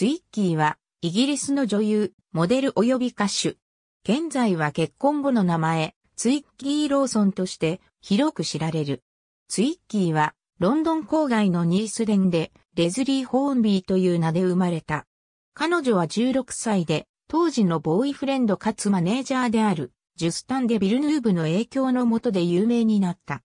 ツイッキーは、イギリスの女優、モデル及び歌手。現在は結婚後の名前、ツイッキー・ローソンとして広く知られる。ツイッキーは、ロンドン郊外のニースデンで、レズリー・ホーンビーという名で生まれた。彼女は16歳で、当時のボーイフレンドかつマネージャーである、ジュスタン・デ・ビルヌーブの影響のもとで有名になった。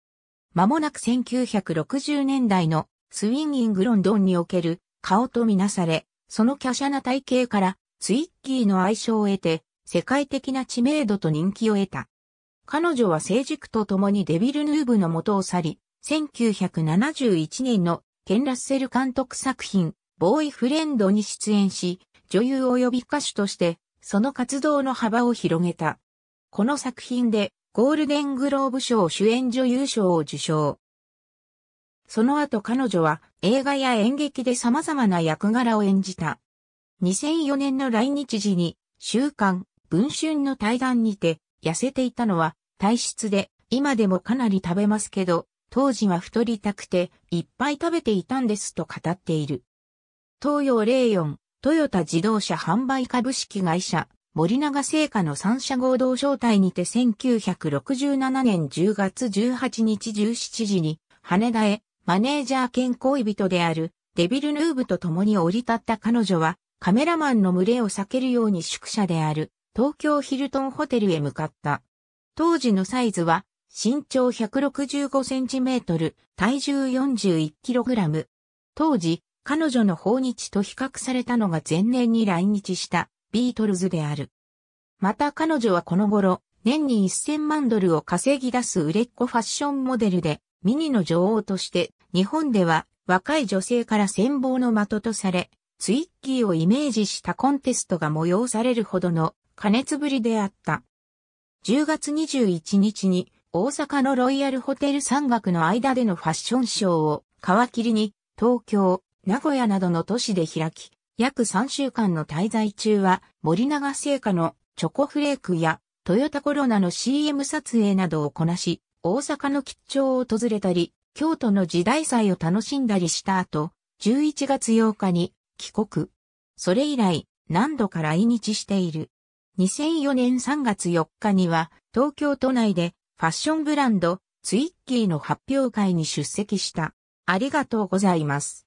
間もなく1960年代のスウィンギングロンドンにおける顔とみなされ、その華奢な体型から、ツイッギーの愛称を得て、世界的な知名度と人気を得た。彼女は成熟と共にデビルヌーブの元を去り、1971年のケン・ラッセル監督作品、ボーイフレンドに出演し、女優及び歌手として、その活動の幅を広げた。この作品で、ゴールデングローブ賞主演女優賞を受賞。その後彼女は映画や演劇で様々な役柄を演じた。2004年の来日時に、週刊、文春の対談にて、痩せていたのは、体質で、今でもかなり食べますけど、当時は太りたくて、いっぱい食べていたんですと語っている。東洋04、トヨタ自動車販売株式会社、森永製菓の三社合同招待にて1967年10月18日17時に、羽田へマネージャー兼恋人であるデビルヌーブと共に降り立った彼女はカメラマンの群れを避けるように宿舎である東京ヒルトンホテルへ向かった。当時のサイズは身長165センチメートル、体重41キログラム。当時、彼女の訪日と比較されたのが前年に来日したビートルズである。また彼女はこの頃、年に1000万ドルを稼ぎ出す売れっ子ファッションモデルで、ミニの女王として、日本では若い女性から戦望の的とされ、ツイッギーをイメージしたコンテストが催されるほどの過熱ぶりであった。10月21日に大阪のロイヤルホテル山岳の間でのファッションショーを皮切りに東京、名古屋などの都市で開き、約3週間の滞在中は森永製菓のチョコフレークやトヨタコロナの CM 撮影などをこなし、大阪の吉兆を訪れたり、京都の時代祭を楽しんだりした後、11月8日に帰国。それ以来、何度か来日している。2004年3月4日には、東京都内でファッションブランド、ツイッキーの発表会に出席した。ありがとうございます。